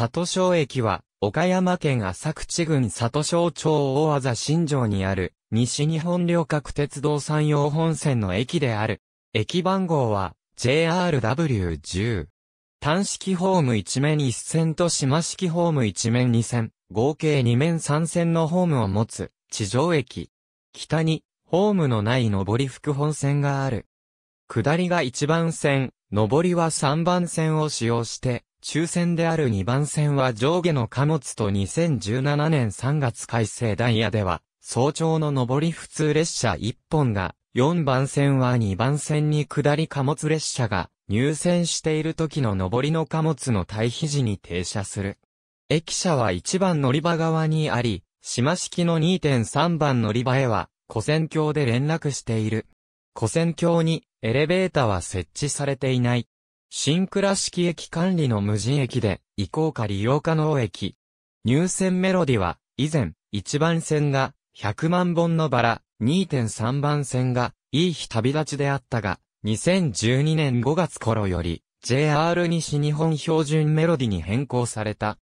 里庄駅は、岡山県浅口郡里庄町大技新城にある、西日本旅客鉄道山陽本線の駅である。駅番号は、JRW10。単式ホーム1面1線と島式ホーム1面2線、合計2面3線のホームを持つ、地上駅。北に、ホームのない上り副本線がある。下りが1番線、上りは3番線を使用して、抽選である2番線は上下の貨物と2017年3月改正ダイヤでは、早朝の上り普通列車1本が、4番線は2番線に下り貨物列車が、入線している時の上りの貨物の退避時に停車する。駅舎は1番乗り場側にあり、島式の2.3番乗り場へは、古戦橋で連絡している。古戦橋にエレベーターは設置されていない。新倉敷駅管理の無人駅で、移行か利用可能駅。入線メロディは、以前、1番線が、100万本のバラ、2.3番線が、いい日旅立ちであったが、2012年5月頃より、JR 西日本標準メロディに変更された。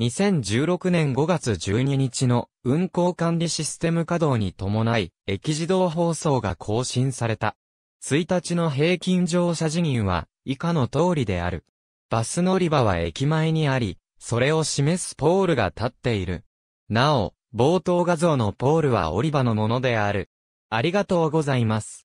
2016年5月12日の運行管理システム稼働に伴い、駅自動放送が更新された。1日の平均乗車人員は以下の通りである。バス乗り場は駅前にあり、それを示すポールが立っている。なお、冒頭画像のポールは折り場のものである。ありがとうございます。